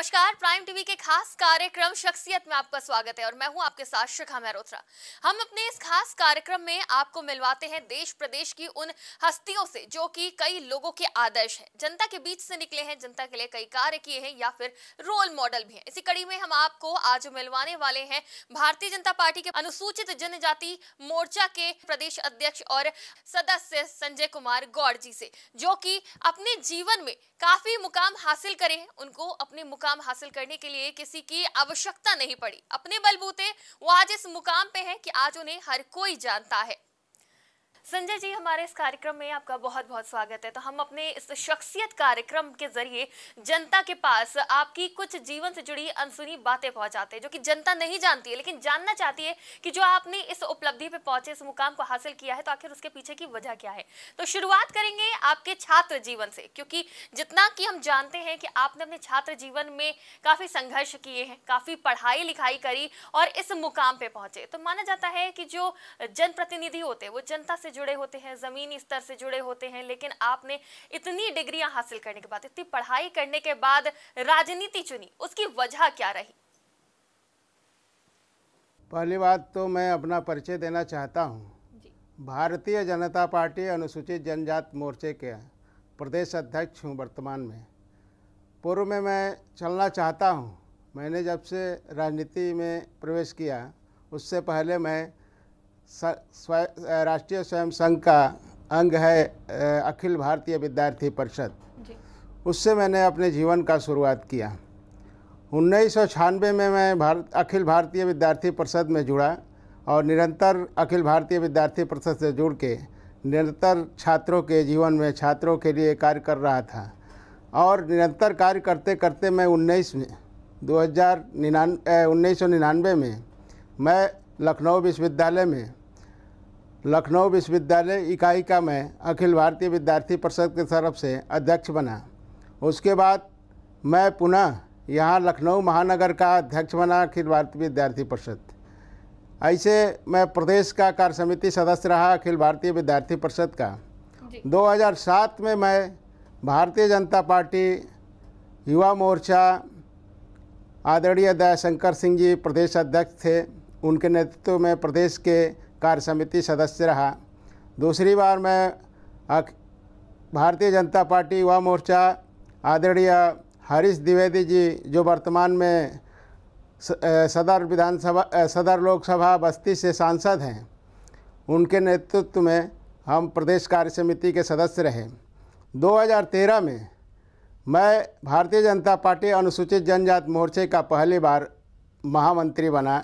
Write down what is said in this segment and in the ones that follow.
नमस्कार prime TV के खास कार्यक्रम शख्सियत में आपका स्वागत है और मैं हूं आपके साथ शिखा मेहरोत्रा हम अपने इस खास कार्यक्रम में आपको मिलवाते हैं देश प्रदेश की उन हस्तियों से जो कि कई लोगों के आदर्श हैं जनता के बीच से निकले हैं जनता के लिए कई कार्य किए हैं या फिर रोल मॉडल भी है इसी कड़ी में हम आपको आज मिलवाने वाले हैं भारतीय जनता पार्टी के अनुसूचित जनजाति मोर्चा के प्रदेश अध्यक्ष और सदस्य संजय कुमार गौड़ जी से जो की अपने जीवन में काफी मुकाम हासिल करे उनको अपने मुकाम मुकाम हासिल करने के लिए किसी की आवश्यकता नहीं पड़ी अपने बलबूते वो आज इस मुकाम पे है कि आज उन्हें हर कोई जानता है संजय जी हमारे इस कार्यक्रम में आपका बहुत बहुत स्वागत है तो हम अपने इस शख्सियत कार्यक्रम के जरिए जनता के पास आपकी कुछ जीवन से जुड़ी अनसुनी बातें पहुंचाते हैं जो कि जनता नहीं जानती है लेकिन जानना चाहती है कि जो आपने इस उपलब्धि पे पहुंचे इस मुकाम को हासिल किया है तो आखिर उसके पीछे की वजह क्या है तो शुरुआत करेंगे आपके छात्र जीवन से क्योंकि जितना की हम जानते हैं कि आपने अपने छात्र जीवन में काफ़ी संघर्ष किए हैं काफ़ी पढ़ाई लिखाई करी और इस मुकाम पर पहुंचे तो माना जाता है कि जो जनप्रतिनिधि होते हैं वो जनता से जुड़े होते हैं ज़मीनी स्तर से जुड़े होते हैं लेकिन आपने इतनी डिग्रियां हासिल करने के बाद इतनी पढ़ाई करने के बाद राजनीति चुनी उसकी वजह क्या रही पहली बात तो मैं अपना परिचय देना चाहता हूँ भारतीय जनता पार्टी अनुसूचित जनजात मोर्चे के प्रदेश अध्यक्ष हूँ वर्तमान में पूर्व में मैं चलना चाहता हूँ मैंने जब से राजनीति में प्रवेश किया उससे पहले मैं राष्ट्रीय स्वयं संघ का अंग है अखिल भारतीय विद्यार्थी परिषद उससे मैंने अपने जीवन का शुरुआत किया उन्नीस में मैं भारत अखिल भारतीय विद्यार्थी परिषद में जुड़ा और निरंतर अखिल भारतीय विद्यार्थी परिषद से जुड़ के निरंतर छात्रों के जीवन में छात्रों के लिए कार्य कर रहा था और निरंतर कार्य करते करते मैं उन्नीस में दो हज़ार में मैं लखनऊ विश्वविद्यालय में लखनऊ विश्वविद्यालय इकाई का मैं अखिल भारतीय विद्यार्थी परिषद के तरफ से अध्यक्ष बना उसके बाद मैं पुनः यहाँ लखनऊ महानगर का अध्यक्ष बना अखिल भारतीय विद्यार्थी परिषद ऐसे मैं प्रदेश का कार्य समिति सदस्य रहा अखिल भारतीय विद्यार्थी परिषद का 2007 में मैं भारतीय जनता पार्टी युवा मोर्चा आदरणीय दयाशंकर सिंह जी प्रदेश अध्यक्ष थे उनके नेतृत्व में प्रदेश के कार्य समिति सदस्य रहा दूसरी बार मैं भारतीय जनता पार्टी युवा मोर्चा आदरणीय हरीश द्विवेदी जी जो वर्तमान में सदर विधानसभा सदर लोकसभा बस्ती से सांसद हैं उनके नेतृत्व में हम प्रदेश कार्य समिति के सदस्य रहे 2013 में मैं भारतीय जनता पार्टी अनुसूचित जनजाति मोर्चे का पहली बार महामंत्री बना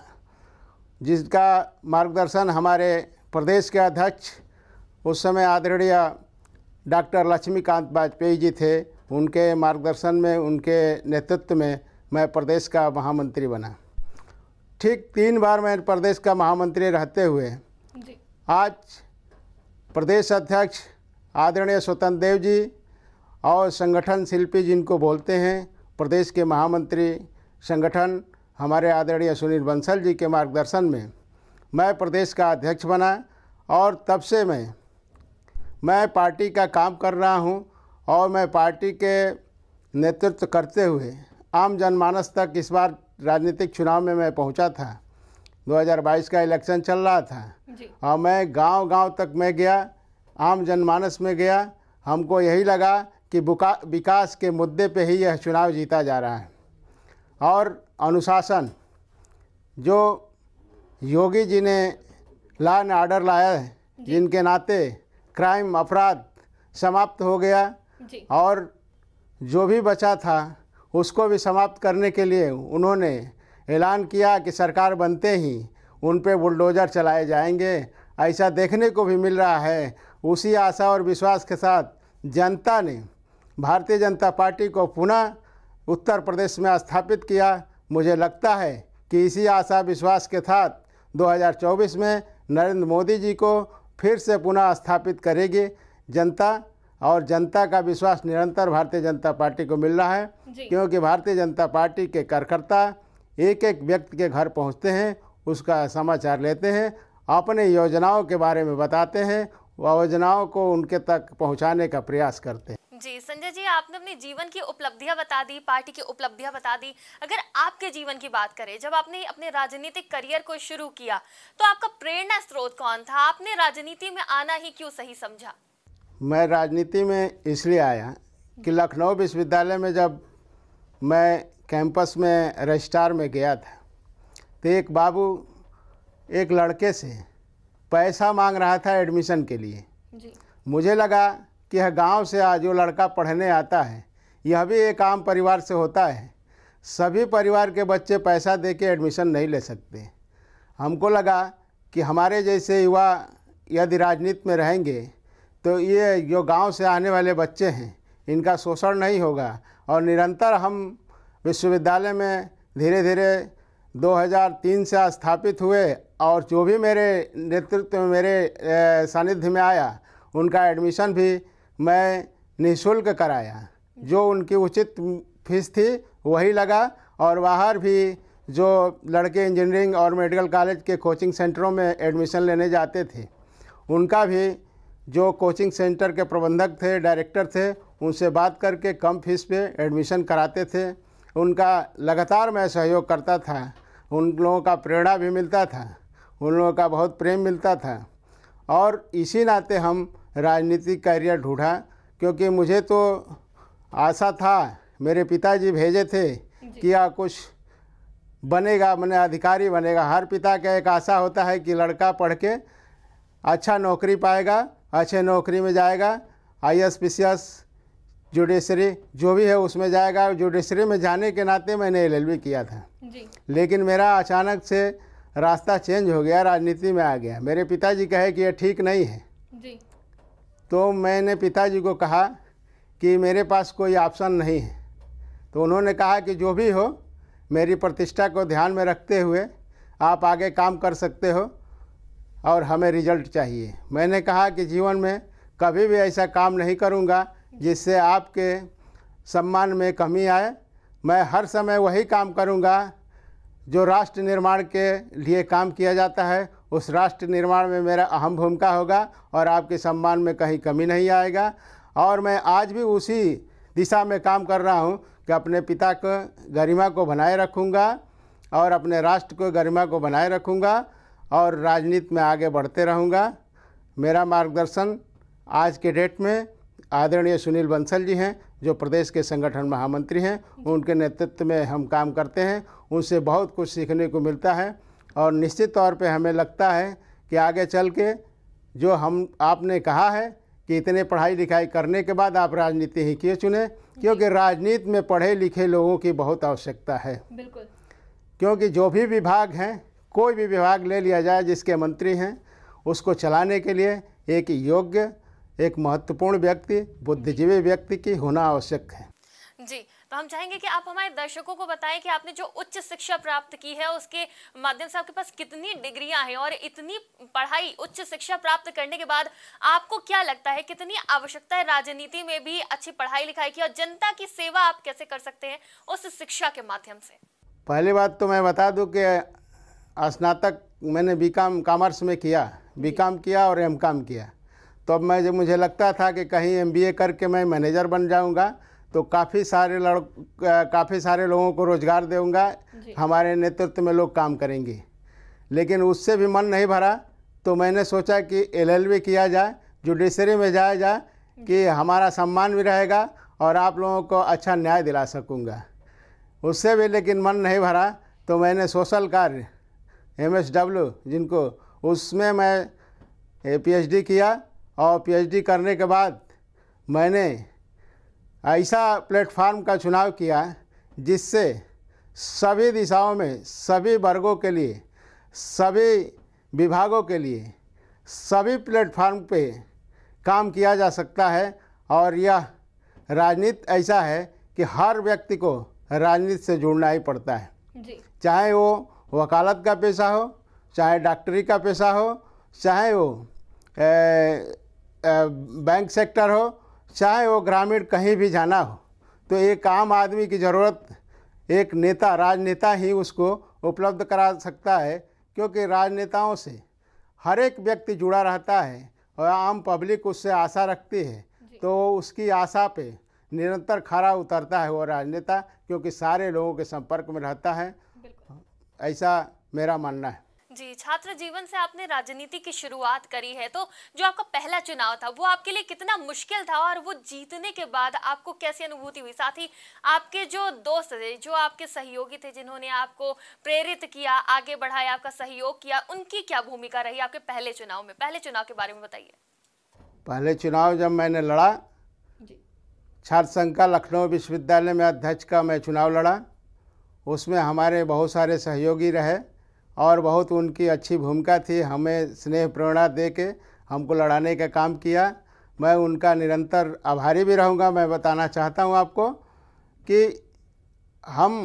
जिसका मार्गदर्शन हमारे प्रदेश के अध्यक्ष उस समय आदरणीय डॉक्टर लक्ष्मीकांत वाजपेयी जी थे उनके मार्गदर्शन में उनके नेतृत्व में मैं प्रदेश का महामंत्री बना ठीक तीन बार मैं प्रदेश का महामंत्री रहते हुए आज प्रदेश अध्यक्ष आदरणीय स्वतंत्र देव जी और संगठन शिल्पी जिनको बोलते हैं प्रदेश के महामंत्री संगठन हमारे आदरणीय सुनील बंसल जी के मार्गदर्शन में मैं प्रदेश का अध्यक्ष बना और तब से मैं मैं पार्टी का काम कर रहा हूं और मैं पार्टी के नेतृत्व करते हुए आम जनमानस तक इस बार राजनीतिक चुनाव में मैं पहुंचा था 2022 का इलेक्शन चल रहा था और मैं गांव-गांव तक मैं गया आम जनमानस में गया हमको यही लगा कि विकास के मुद्दे पे ही यह चुनाव जीता जा रहा है और अनुशासन जो योगी जी ने ला एंड आर्डर लाया है जिनके नाते क्राइम अपराध समाप्त हो गया और जो भी बचा था उसको भी समाप्त करने के लिए उन्होंने ऐलान किया कि सरकार बनते ही उन पे बुलडोज़र चलाए जाएंगे ऐसा देखने को भी मिल रहा है उसी आशा और विश्वास के साथ जनता ने भारतीय जनता पार्टी को पुनः उत्तर प्रदेश में स्थापित किया मुझे लगता है कि इसी आशा विश्वास के साथ 2024 में नरेंद्र मोदी जी को फिर से पुनः स्थापित करेगी जनता और जनता का विश्वास निरंतर भारतीय जनता पार्टी को मिल रहा है क्योंकि भारतीय जनता पार्टी के कार्यकर्ता एक एक व्यक्ति के घर पहुंचते हैं उसका समाचार लेते हैं अपने योजनाओं के बारे में बताते हैं योजनाओं को उनके तक पहुंचाने का प्रयास करते हैं जी संजय जी आपने अपने जीवन की उपलब्धियां बता दी पार्टी की उपलब्धियां बता दी अगर आपके जीवन की बात करें जब आपने अपने राजनीतिक करियर को शुरू किया तो आपका प्रेरणा स्रोत कौन था आपने राजनीति में आना ही क्यों सही समझा मैं राजनीति में इसलिए आया कि लखनऊ विश्वविद्यालय में जब मैं कैंपस में रजिस्ट्रार में गया था तो एक बाबू एक लड़के से पैसा मांग रहा था एडमिशन के लिए जी। मुझे लगा कि यह गांव से जो लड़का पढ़ने आता है यह भी एक आम परिवार से होता है सभी परिवार के बच्चे पैसा दे के एडमिशन नहीं ले सकते हमको लगा कि हमारे जैसे युवा यदि राजनीति में रहेंगे तो ये जो गांव से आने वाले बच्चे हैं इनका शोषण नहीं होगा और निरंतर हम विश्वविद्यालय में धीरे धीरे 2003 से स्थापित हुए और जो भी मेरे नेतृत्व में मेरे सानिध्य में आया उनका एडमिशन भी मैं निःशुल्क कराया जो उनकी उचित फीस थी वही लगा और बाहर भी जो लड़के इंजीनियरिंग और मेडिकल कॉलेज के कोचिंग सेंटरों में एडमिशन लेने जाते थे उनका भी जो कोचिंग सेंटर के प्रबंधक थे डायरेक्टर थे उनसे बात करके कम फीस पे एडमिशन कराते थे उनका लगातार मैं सहयोग करता था उन लोगों का प्रेरणा भी मिलता था उन लोगों का बहुत प्रेम मिलता था और इसी नाते हम राजनीतिक करियर ढूंढा क्योंकि मुझे तो आशा था मेरे पिताजी भेजे थे कि या कुछ बनेगा मैंने अधिकारी बनेगा हर पिता का एक आशा होता है कि लड़का पढ़ के अच्छा नौकरी पाएगा अच्छे नौकरी में जाएगा I S P C S judiciary जो भी है उसमें जाएगा जुडिशरी में जाने के नाते मैंने एल एल बी किया था जी। लेकिन मेरा अचानक से रास्ता चेंज हो गया राजनीति में आ गया मेरे पिताजी कहे कि यह ठीक नहीं है जी। तो मैंने पिताजी को कहा कि मेरे पास कोई ऑप्शन नहीं है तो उन्होंने कहा कि जो भी हो मेरी प्रतिष्ठा को ध्यान में रखते हुए आप आगे काम कर सकते हो और हमें रिजल्ट चाहिए मैंने कहा कि जीवन में कभी भी ऐसा काम नहीं करूँगा जिससे आपके सम्मान में कमी आए मैं हर समय वही काम करूँगा जो राष्ट्र निर्माण के लिए काम किया जाता है उस राष्ट्र निर्माण में मेरा अहम भूमिका होगा और आपके सम्मान में कहीं कमी नहीं आएगा और मैं आज भी उसी दिशा में काम कर रहा हूँ कि अपने पिता को गरिमा को बनाए रखूँगा और अपने राष्ट्र को गरिमा को बनाए रखूँगा और राजनीति में आगे बढ़ते रहूँगा मेरा मार्गदर्शन आज के डेट में आदरणीय सुनील बंसल जी हैं जो प्रदेश के संगठन महामंत्री हैं उनके नेतृत्व में हम काम करते हैं उनसे बहुत कुछ सीखने को मिलता है और निश्चित तौर पे हमें लगता है कि आगे चल के जो हम आपने कहा है कि इतने पढ़ाई लिखाई करने के बाद आप राजनीति ही क्यों चुने क्योंकि राजनीति में पढ़े लिखे लोगों की बहुत आवश्यकता है बिल्कुल क्योंकि जो भी विभाग हैं कोई भी विभाग ले लिया जाए जिसके मंत्री हैं उसको चलाने के लिए एक योग्य एक महत्वपूर्ण व्यक्ति बुद्धिजीवी व्यक्ति की होना आवश्यक है जी तो हम चाहेंगे कि आप हमारे दर्शकों को बताएं कि आपने जो उच्च शिक्षा प्राप्त की है उसके माध्यम से आपके पास कितनी डिग्रियां हैं और इतनी पढ़ाई उच्च शिक्षा प्राप्त करने के बाद आपको क्या लगता है कितनी आवश्यकता है राजनीति में भी अच्छी पढ़ाई लिखाई की और जनता की सेवा आप कैसे कर सकते हैं उस शिक्षा के माध्यम से पहली बात तो मैं बता दूँ कि स्नातक मैंने बी कॉमर्स में किया बी किया और एम किया तो अब मैं जब मुझे लगता था कि कहीं एम करके मैं मैनेजर बन जाऊँगा तो काफ़ी सारे लड़ काफ़ी सारे लोगों को रोज़गार दूंगा हमारे नेतृत्व में लोग काम करेंगे लेकिन उससे भी मन नहीं भरा तो मैंने सोचा कि एलएलबी किया जाए जुडिशरी में जाया जाए कि हमारा सम्मान भी रहेगा और आप लोगों को अच्छा न्याय दिला सकूँगा उससे भी लेकिन मन नहीं भरा तो मैंने सोशल कार्य एम जिनको उसमें मैं पी किया और पी करने के बाद मैंने ऐसा प्लेटफार्म का चुनाव किया जिससे सभी दिशाओं में सभी वर्गों के लिए सभी विभागों के लिए सभी प्लेटफार्म पे काम किया जा सकता है और यह राजनीति ऐसा है कि हर व्यक्ति को राजनीति से जुड़ना ही पड़ता है जी। चाहे वो वकालत का पेशा हो चाहे डॉक्टरी का पेशा हो चाहे वो ए, ए, बैंक सेक्टर हो चाहे वो ग्रामीण कहीं भी जाना हो तो एक आम आदमी की ज़रूरत एक नेता राजनेता ही उसको उपलब्ध करा सकता है क्योंकि राजनेताओं से हर एक व्यक्ति जुड़ा रहता है और आम पब्लिक उससे आशा रखती है तो उसकी आशा पे निरंतर खरा उतरता है वो राजनेता क्योंकि सारे लोगों के संपर्क में रहता है ऐसा मेरा मानना है जी छात्र जीवन से आपने राजनीति की शुरुआत करी है तो जो आपका पहला चुनाव था वो आपके लिए कितना मुश्किल था और वो जीतने के बाद आपको कैसी अनुभूति हुई साथ ही आपके जो दोस्त थे जो आपके सहयोगी थे जिन्होंने आपको प्रेरित किया आगे बढ़ाया आपका सहयोग किया उनकी क्या भूमिका रही आपके पहले चुनाव में पहले चुनाव के बारे में बताइए पहले चुनाव जब मैंने लड़ा छात्र संघ का लखनऊ विश्वविद्यालय में अध्यक्ष का मैं चुनाव लड़ा उसमें हमारे बहुत सारे सहयोगी रहे और बहुत उनकी अच्छी भूमिका थी हमें स्नेह प्रेरणा दे के हमको लड़ाने का काम किया मैं उनका निरंतर आभारी भी रहूँगा मैं बताना चाहता हूँ आपको कि हम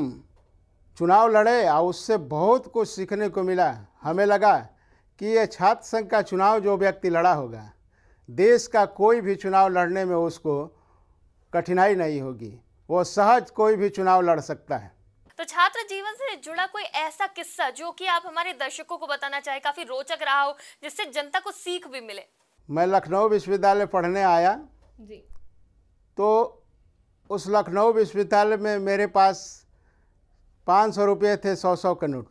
चुनाव लड़े और उससे बहुत कुछ सीखने को मिला हमें लगा कि ये छात्र संघ का चुनाव जो व्यक्ति लड़ा होगा देश का कोई भी चुनाव लड़ने में उसको कठिनाई नहीं होगी वो सहज कोई भी चुनाव लड़ सकता है तो छात्र जीवन से जुड़ा कोई ऐसा किस्सा जो कि आप हमारे दर्शकों को बताना चाहे काफी रोचक रहा हो जिससे जनता को सीख भी मिले मैं लखनऊ विश्वविद्यालय पढ़ने आया जी तो उस लखनऊ विश्वविद्यालय में मेरे पास पाँच सौ रुपये थे सौ सौ का नोट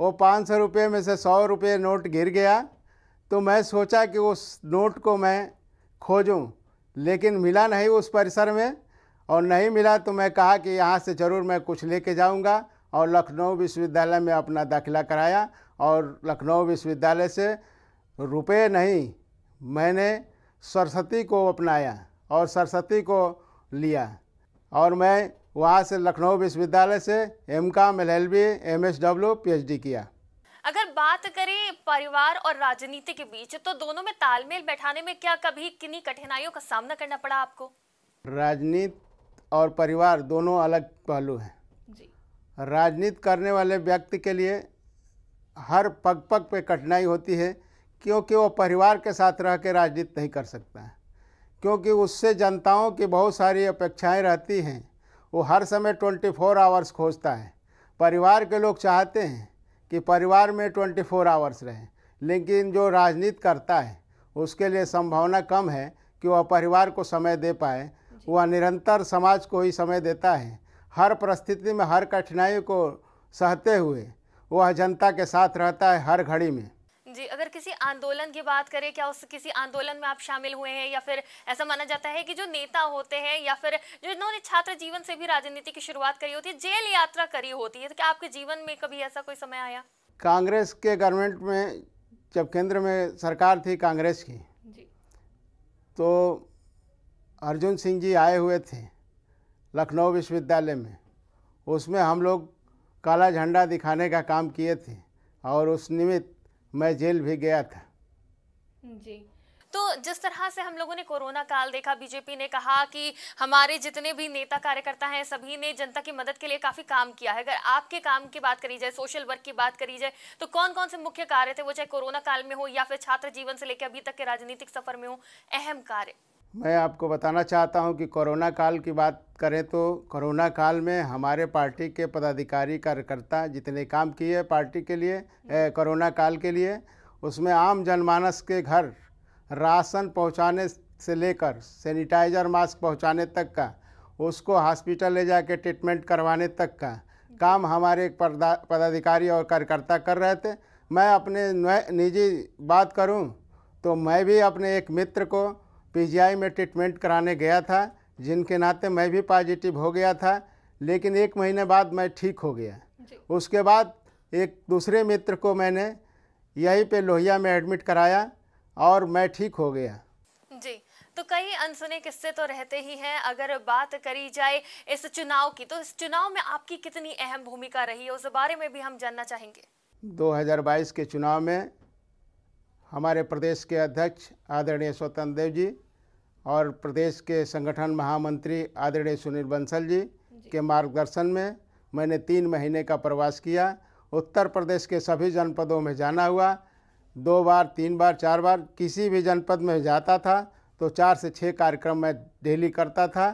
वो पाँच सौ रुपये में से सौ रुपये नोट गिर गया तो मैं सोचा कि उस नोट को मैं खोजूं लेकिन मिला नहीं उस परिसर में और नहीं मिला तो मैं कहा कि यहाँ से ज़रूर मैं कुछ लेके जाऊँगा और लखनऊ विश्वविद्यालय में अपना दाखिला कराया और लखनऊ विश्वविद्यालय से रुपये नहीं मैंने सरस्वती को अपनाया और सरस्वती को लिया और मैं वहाँ से लखनऊ विश्वविद्यालय से M com L L B M S W P H D किया अगर बात करें परिवार और राजनीति के बीच तो दोनों में तालमेल बैठाने में क्या कभी किन्हीं कठिनाइयों का सामना करना पड़ा आपको राजनीति और परिवार दोनों अलग पहलू हैं राजनीति करने वाले व्यक्ति के लिए हर पग पग पे कठिनाई होती है क्योंकि वो परिवार के साथ रह के राजनीति नहीं कर सकता है क्योंकि उससे जनताओं की बहुत सारी अपेक्षाएं रहती हैं वो हर समय 24 फोर आवर्स खोजता है परिवार के लोग चाहते हैं कि परिवार में 24 फोर आवर्स रहें लेकिन जो राजनीति करता है उसके लिए संभावना कम है कि वह परिवार को समय दे पाए वह निरंतर समाज को ही समय देता है हर परिस्थिति में हर कठिनाई को सहते हुए वह जनता के साथ रहता है हर घड़ी में जी अगर किसी आंदोलन की बात करें क्या उस किसी आंदोलन में आप शामिल हुए हैं या फिर ऐसा माना जाता है कि जो नेता होते हैं या फिर जो इन्होंने छात्र जीवन से भी राजनीति की शुरुआत करी होती है जेल यात्रा करी होती है तो क्या आपके जीवन में कभी ऐसा कोई समय आया कांग्रेस के गवर्नमेंट में जब केंद्र में सरकार थी कांग्रेस की जी। तो अर्जुन सिंह जी आए हुए थे लखनऊ विश्वविद्यालय में उसमें हम लोग काला झंडा दिखाने का काम किए थे और उस निमित्त मैं जेल भी गया था जी तो जिस तरह से हम लोगों ने कोरोना काल देखा बीजेपी ने कहा कि हमारे जितने भी नेता कार्यकर्ता हैं सभी ने जनता की मदद के लिए काफी काम किया है अगर आपके काम की बात करी जाए सोशल वर्क की बात करी जाए तो कौन कौन से मुख्य कार्य थे वो चाहे कोरोना काल में हो या फिर छात्र जीवन से लेकर अभी तक के राजनीतिक सफर में हो अहम कार्य मैं आपको बताना चाहता हूं कि कोरोना काल की बात करें तो कोरोना काल में हमारे पार्टी के पदाधिकारी कार्यकर्ता जितने काम किए पार्टी के लिए कोरोना काल के लिए उसमें आम जनमानस के घर राशन पहुंचाने से लेकर सैनिटाइज़र मास्क पहुंचाने तक का उसको हॉस्पिटल ले जाके ट्रीटमेंट करवाने तक का काम हमारे पदाधिकारी और कार्यकर्ता कर रहे थे मैं अपने निजी बात करूँ तो मैं भी अपने एक मित्र को पीजीआई में ट्रीटमेंट कराने गया था जिनके नाते मैं भी पॉजिटिव हो गया था लेकिन एक महीने बाद मैं ठीक हो गया उसके बाद एक दूसरे मित्र को मैंने यहीं पे लोहिया में एडमिट कराया और मैं ठीक हो गया जी तो कई अनसुने किस्से तो रहते ही हैं अगर बात करी जाए इस चुनाव की तो इस चुनाव में आपकी कितनी अहम भूमिका रही है उस बारे में भी हम जानना चाहेंगे 2022 के चुनाव में हमारे प्रदेश के अध्यक्ष आदरणीय स्वतंत्र देव जी और प्रदेश के संगठन महामंत्री आदरणीय सुनील बंसल जी, जी के मार्गदर्शन में मैंने तीन महीने का प्रवास किया उत्तर प्रदेश के सभी जनपदों में जाना हुआ दो बार तीन बार चार बार किसी भी जनपद में जाता था तो चार से छः कार्यक्रम मैं डेली करता था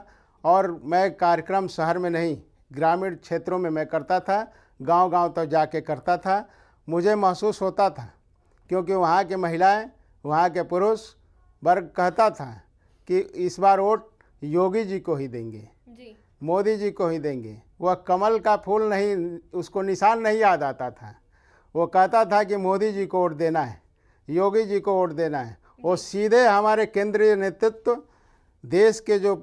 और मैं कार्यक्रम शहर में नहीं ग्रामीण क्षेत्रों में मैं करता था गांव-गांव तक तो जाके करता था मुझे महसूस होता था क्योंकि वहाँ के महिलाएं वहाँ के पुरुष वर्ग कहता था कि इस बार वोट योगी जी को ही देंगे जी। मोदी जी को ही देंगे वह कमल का फूल नहीं उसको निशान नहीं याद आता था वो कहता था कि मोदी जी को वोट देना है योगी जी को वोट देना है वो सीधे हमारे केंद्रीय नेतृत्व देश के जो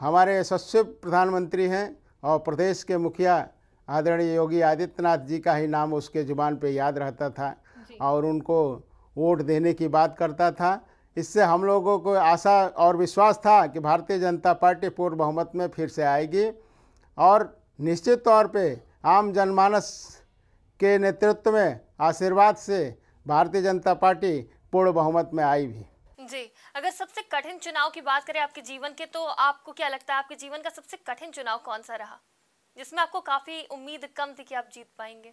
हमारे यशस्व प्रधानमंत्री हैं और प्रदेश के मुखिया आदरणीय योगी आदित्यनाथ जी का ही नाम उसके ज़ुबान पे याद रहता था और उनको वोट देने की बात करता था इससे हम लोगों को आशा और विश्वास था कि भारतीय जनता पार्टी पूर्ण बहुमत में फिर से आएगी और निश्चित तौर पे आम जनमानस के नेतृत्व में आशीर्वाद से भारतीय जनता पार्टी पूर्ण बहुमत में आई भी जी अगर सबसे कठिन चुनाव की बात करें आपके जीवन के तो आपको क्या लगता है आपके जीवन का सबसे कठिन चुनाव कौन सा रहा जिसमें आपको काफ़ी उम्मीद कम थी कि आप जीत पाएंगे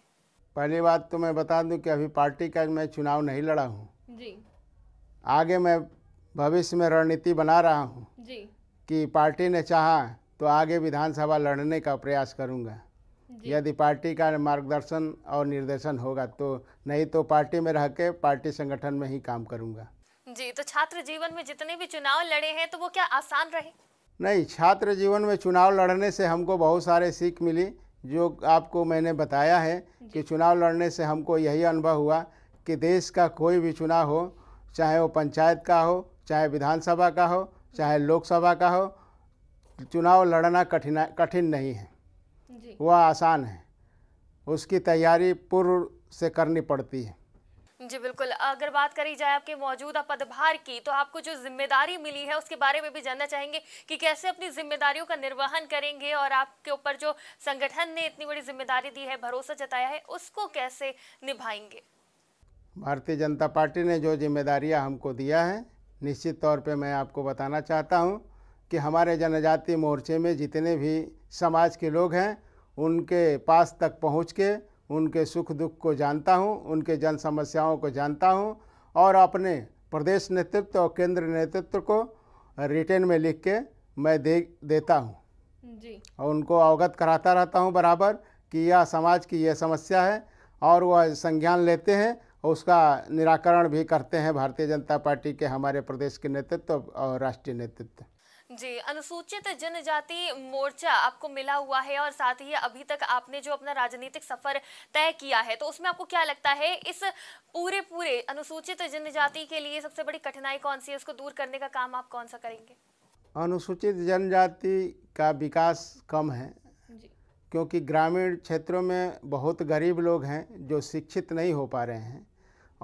पहली बात तो मैं बता दूं कि अभी पार्टी का मैं चुनाव नहीं लड़ा हूँ जी आगे मैं भविष्य में रणनीति बना रहा हूँ कि पार्टी ने चाहा तो आगे विधानसभा लड़ने का प्रयास करूँगा यदि पार्टी का मार्गदर्शन और निर्देशन होगा तो नहीं तो पार्टी में रह के पार्टी संगठन में ही काम करूँगा जी तो छात्र जीवन में जितने भी चुनाव लड़े हैं तो वो क्या आसान रहे नहीं छात्र जीवन में चुनाव लड़ने से हमको बहुत सारे सीख मिली जो आपको मैंने बताया है कि चुनाव लड़ने से हमको यही अनुभव हुआ कि देश का कोई भी चुनाव हो चाहे वो पंचायत का हो चाहे विधानसभा का हो चाहे लोकसभा का हो चुनाव लड़ना कठिन कठिन नहीं है वह आसान है उसकी तैयारी पूर्व से करनी पड़ती है जी बिल्कुल अगर बात करी जाए आपके मौजूदा पदभार की तो आपको जो जिम्मेदारी मिली है उसके बारे में भी जानना चाहेंगे कि कैसे अपनी जिम्मेदारियों का निर्वहन करेंगे और आपके ऊपर जो संगठन ने इतनी बड़ी जिम्मेदारी दी है भरोसा जताया है उसको कैसे निभाएंगे भारतीय जनता पार्टी ने जो जिम्मेदारियां हमको दिया है निश्चित तौर पे मैं आपको बताना चाहता हूं कि हमारे जनजाति मोर्चे में जितने भी समाज के लोग हैं उनके पास तक पहुँच के उनके सुख दुख को जानता हूँ उनके जन समस्याओं को जानता हूँ और अपने प्रदेश नेतृत्व और केंद्र नेतृत्व को रिटर्न में लिख के मैं दे देता हूँ और उनको अवगत कराता रहता हूँ बराबर कि यह समाज की यह समस्या है और वह संज्ञान लेते हैं उसका निराकरण भी करते हैं भारतीय जनता पार्टी के हमारे प्रदेश के नेतृत्व और राष्ट्रीय नेतृत्व जी अनुसूचित जनजाति मोर्चा आपको मिला हुआ है और साथ ही अभी तक आपने जो अपना राजनीतिक सफर तय किया है तो उसमें आपको क्या लगता है इस पूरे पूरे अनुसूचित जनजाति के लिए सबसे बड़ी कठिनाई कौन सी है उसको दूर करने का काम आप कौन सा करेंगे अनुसूचित जनजाति का विकास कम है क्योंकि ग्रामीण क्षेत्रों में बहुत गरीब लोग हैं जो शिक्षित नहीं हो पा रहे हैं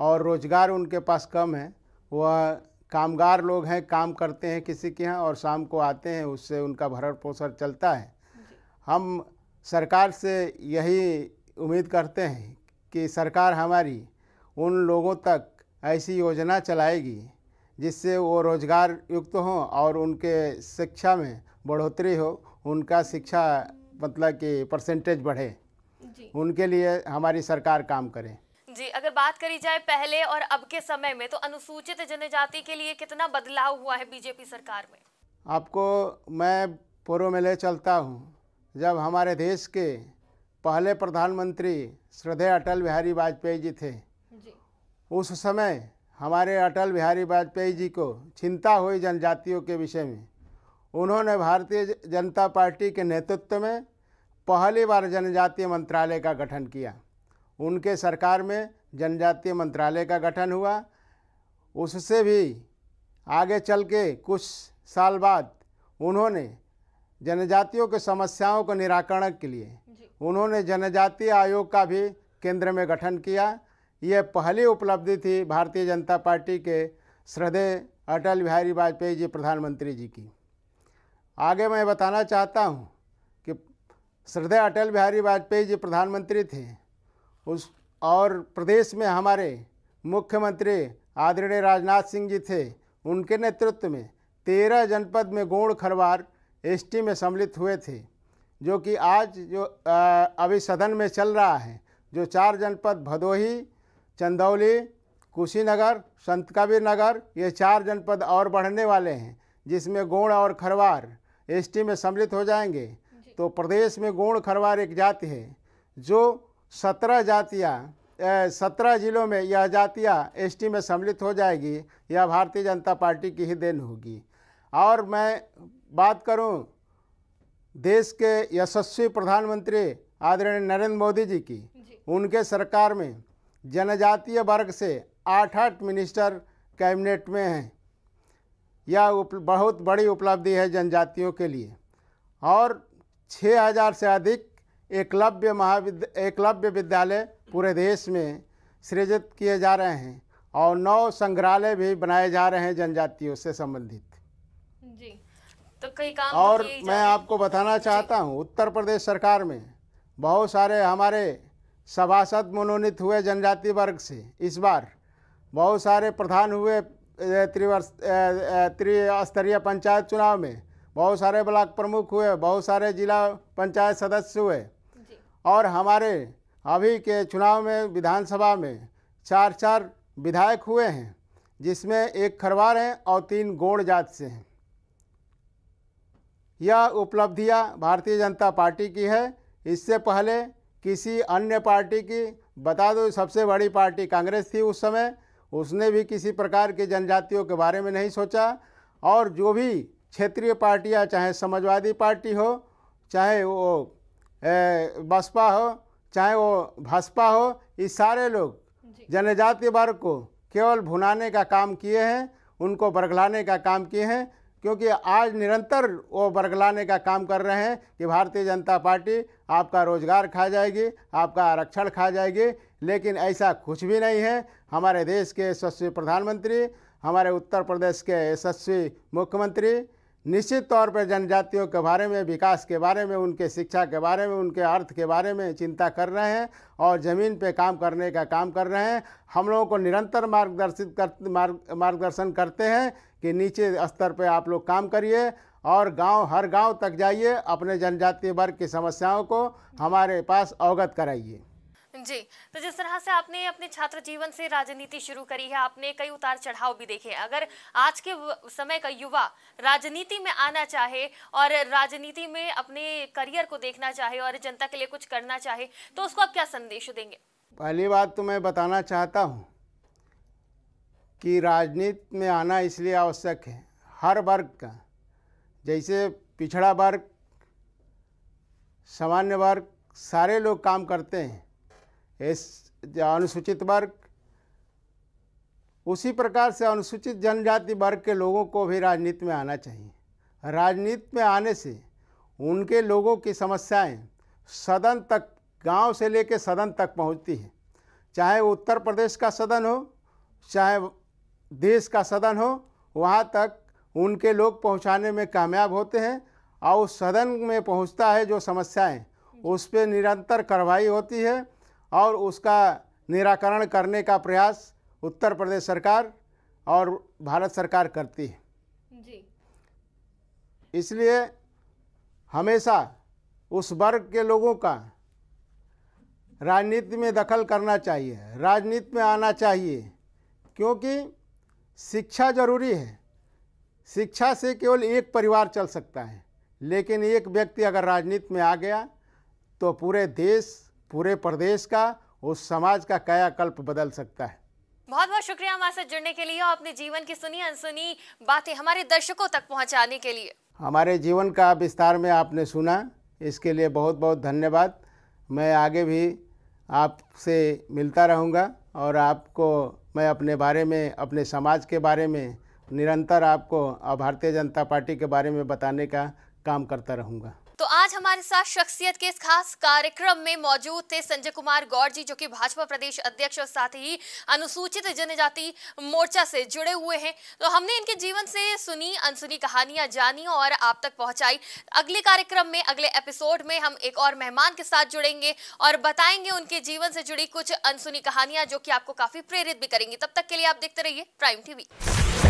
और रोज़गार उनके पास कम है वह कामगार लोग हैं काम करते हैं किसी के यहाँ और शाम को आते हैं उससे उनका भरण पोषण चलता है हम सरकार से यही उम्मीद करते हैं कि सरकार हमारी उन लोगों तक ऐसी योजना चलाएगी जिससे वो रोज़गार युक्त हों और उनके शिक्षा में बढ़ोतरी हो उनका शिक्षा मतलब कि परसेंटेज बढ़े उनके लिए हमारी सरकार काम करे जी अगर बात करी जाए पहले और अब के समय में तो अनुसूचित जनजाति के लिए कितना बदलाव हुआ है बीजेपी सरकार में आपको मैं पूर्व में ले चलता हूँ जब हमारे देश के पहले प्रधानमंत्री श्रद्धेय अटल बिहारी वाजपेयी जी थे जी। उस समय हमारे अटल बिहारी वाजपेयी जी को चिंता हुई जनजातियों के विषय में उन्होंने भारतीय जनता पार्टी के नेतृत्व में पहली बार जनजातीय मंत्रालय का गठन किया उनके सरकार में जनजातीय मंत्रालय का गठन हुआ उससे भी आगे चल के कुछ साल बाद उन्होंने जनजातियों के समस्याओं को निराकरण के लिए उन्होंने जनजातीय आयोग का भी केंद्र में गठन किया यह पहली उपलब्धि थी भारतीय जनता पार्टी के श्रद्धेय अटल बिहारी वाजपेयी जी प्रधानमंत्री जी की आगे मैं बताना चाहता हूँ कि श्रद्धेय अटल बिहारी वाजपेयी जी प्रधानमंत्री थे उस और प्रदेश में हमारे मुख्यमंत्री आदरणीय राजनाथ सिंह जी थे उनके नेतृत्व में तेरह जनपद में गौड़ खरवार एसटी में सम्मिलित हुए थे जो कि आज जो अभी सदन में चल रहा है जो चार जनपद भदोही चंदौली कुशीनगर संतकबीर नगर ये चार जनपद और बढ़ने वाले हैं जिसमें गौड़ और खरवार एसटी में सम्मिलित हो जाएंगे तो प्रदेश में गौड़ खरवार एक जाति है जो सत्रह जातियाँ सत्रह जिलों में यह जातियाँ एसटी में सम्मिलित हो जाएगी यह भारतीय जनता पार्टी की ही देन होगी और मैं बात करूं देश के यशस्वी प्रधानमंत्री आदरणीय नरेंद्र मोदी जी की जी। उनके सरकार में जनजातीय वर्ग से आठ आठ मिनिस्टर कैबिनेट में हैं यह उप, बहुत बड़ी उपलब्धि है जनजातियों के लिए और छः हज़ार से अधिक एकलव्य महाविद्या एकलव्य विद्यालय पूरे देश में सृजित किए जा रहे हैं और नौ संग्रहालय भी बनाए जा रहे हैं जनजातियों से संबंधित जी तो कई काम और मैं आपको बताना चाहता हूँ उत्तर प्रदेश सरकार में बहुत सारे हमारे सभासद मनोनीत हुए जनजाति वर्ग से इस बार बहुत सारे प्रधान हुए त्रिवर्ष त्रिस्तरीय पंचायत चुनाव में बहुत सारे ब्लॉक प्रमुख हुए बहुत सारे जिला पंचायत सदस्य हुए और हमारे अभी के चुनाव में विधानसभा में चार चार विधायक हुए हैं जिसमें एक खरवार हैं और तीन गोड़ जात से हैं यह उपलब्धियां भारतीय जनता पार्टी की है इससे पहले किसी अन्य पार्टी की बता दो सबसे बड़ी पार्टी कांग्रेस थी उस समय उसने भी किसी प्रकार के जनजातियों के बारे में नहीं सोचा और जो भी क्षेत्रीय पार्टियां चाहे समाजवादी पार्टी हो चाहे वो बसपा हो चाहे वो भाजपा हो ये सारे लोग जनजाति वर्ग को केवल भुनाने का काम किए हैं उनको बरगलाने का काम किए हैं क्योंकि आज निरंतर वो बरगलाने का काम कर रहे हैं कि भारतीय जनता पार्टी आपका रोजगार खा जाएगी आपका आरक्षण खा जाएगी लेकिन ऐसा कुछ भी नहीं है हमारे देश के यशस्वी प्रधानमंत्री हमारे उत्तर प्रदेश के यशस्वी मुख्यमंत्री निश्चित तौर पर जनजातियों के बारे में विकास के बारे में उनके शिक्षा के बारे में उनके अर्थ के बारे में चिंता कर रहे हैं और ज़मीन पे काम करने का काम कर रहे हैं हम लोगों को निरंतर मार्गदर्शित कर मार्गदर्शन करते हैं कि नीचे स्तर पे आप लोग काम करिए और गांव हर गांव तक जाइए अपने जनजातीय वर्ग की समस्याओं को हमारे पास अवगत कराइए जी तो जिस तरह से आपने अपने छात्र जीवन से राजनीति शुरू करी है आपने कई उतार चढ़ाव भी देखे अगर आज के समय का युवा राजनीति में आना चाहे और राजनीति में अपने करियर को देखना चाहे और जनता के लिए कुछ करना चाहे तो उसको आप क्या संदेश देंगे पहली बात तो मैं बताना चाहता हूँ कि राजनीति में आना इसलिए आवश्यक है हर वर्ग का जैसे पिछड़ा वर्ग सामान्य वर्ग सारे लोग काम करते हैं एस अनुसूचित वर्ग उसी प्रकार से अनुसूचित जनजाति वर्ग के लोगों को भी राजनीति में आना चाहिए राजनीति में आने से उनके लोगों की समस्याएं सदन तक गांव से लेकर सदन तक पहुंचती हैं चाहे उत्तर प्रदेश का सदन हो चाहे देश का सदन हो वहां तक उनके लोग पहुंचाने में कामयाब होते हैं और उस सदन में पहुंचता है जो समस्याएं उस पर निरंतर कार्रवाई होती है और उसका निराकरण करने का प्रयास उत्तर प्रदेश सरकार और भारत सरकार करती है जी इसलिए हमेशा उस वर्ग के लोगों का राजनीति में दखल करना चाहिए राजनीति में आना चाहिए क्योंकि शिक्षा जरूरी है शिक्षा से केवल एक परिवार चल सकता है लेकिन एक व्यक्ति अगर राजनीति में आ गया तो पूरे देश पूरे प्रदेश का उस समाज का कायाकल्प बदल सकता है बहुत बहुत शुक्रिया हमारे साथ जुड़ने के लिए और अपने जीवन की सुनी अनसुनी बातें हमारे दर्शकों तक पहुंचाने के लिए हमारे जीवन का विस्तार में आपने सुना इसके लिए बहुत बहुत धन्यवाद मैं आगे भी आपसे मिलता रहूँगा और आपको मैं अपने बारे में अपने समाज के बारे में निरंतर आपको भारतीय जनता पार्टी के बारे में बताने का काम करता रहूँगा आज हमारे साथ शख्सियत के इस खास कार्यक्रम में मौजूद थे संजय कुमार गौड़ जी जो कि भाजपा प्रदेश अध्यक्ष और साथ ही अनुसूचित जनजाति मोर्चा से जुड़े हुए हैं तो हमने इनके जीवन से सुनी अनसुनी कहानियां जानी और आप तक पहुंचाई अगले कार्यक्रम में अगले एपिसोड में हम एक और मेहमान के साथ जुड़ेंगे और बताएंगे उनके जीवन से जुड़ी कुछ अनसुनी कहानियां जो कि आपको काफी प्रेरित भी करेंगी तब तक के लिए आप देखते रहिए प्राइम टीवी